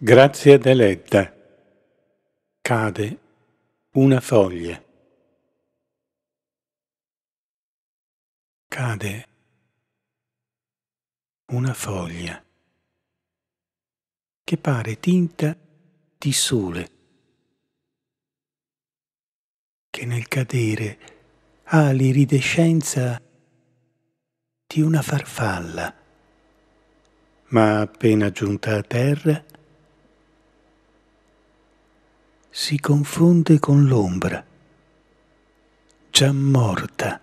Grazie deletta. Cade una foglia. Cade una foglia che pare tinta di sole, che nel cadere ha l'iridescenza di una farfalla, ma appena giunta a terra si confonde con l'ombra, già morta.